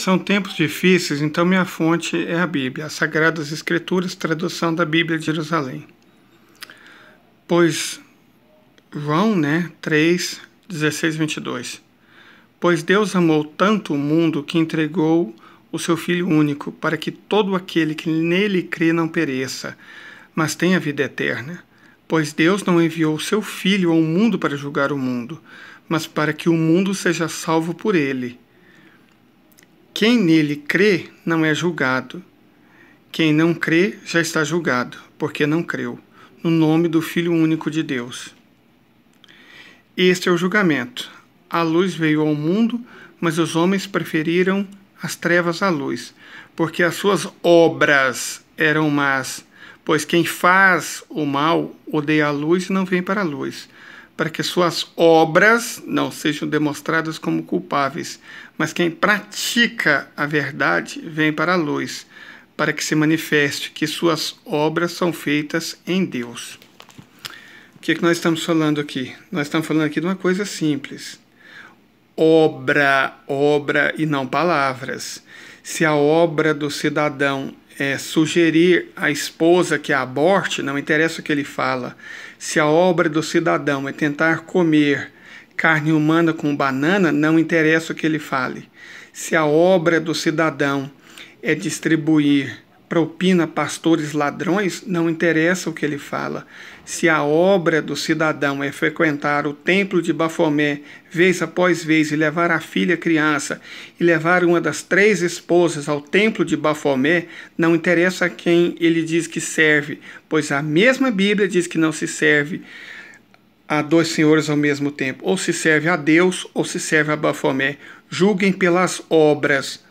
São tempos difíceis, então minha fonte é a Bíblia, as Sagradas Escrituras, tradução da Bíblia de Jerusalém. Pois João, né, 3, 16, 22. Pois Deus amou tanto o mundo que entregou o seu Filho único, para que todo aquele que nele crê não pereça, mas tenha vida eterna. Pois Deus não enviou o seu Filho ao mundo para julgar o mundo, mas para que o mundo seja salvo por ele. Quem nele crê não é julgado. Quem não crê já está julgado, porque não creu, no nome do Filho único de Deus. Este é o julgamento. A luz veio ao mundo, mas os homens preferiram as trevas à luz, porque as suas obras eram más. Pois quem faz o mal odeia a luz e não vem para a luz, para que suas obras não sejam demonstradas como culpáveis, mas quem pratica a verdade vem para a luz, para que se manifeste que suas obras são feitas em Deus. O que, é que nós estamos falando aqui? Nós estamos falando aqui de uma coisa simples. Obra, obra e não palavras. Se a obra do cidadão é, sugerir à esposa que aborte, não interessa o que ele fala, se a obra do cidadão é tentar comer carne humana com banana, não interessa o que ele fale. Se a obra do cidadão é distribuir propina pastores ladrões, não interessa o que ele fala. Se a obra do cidadão é frequentar o templo de Bafomé vez após vez e levar a filha criança e levar uma das três esposas ao templo de Bafomé, não interessa a quem ele diz que serve, pois a mesma Bíblia diz que não se serve a dois senhores ao mesmo tempo, ou se serve a Deus ou se serve a Bafomé. Julguem pelas obras.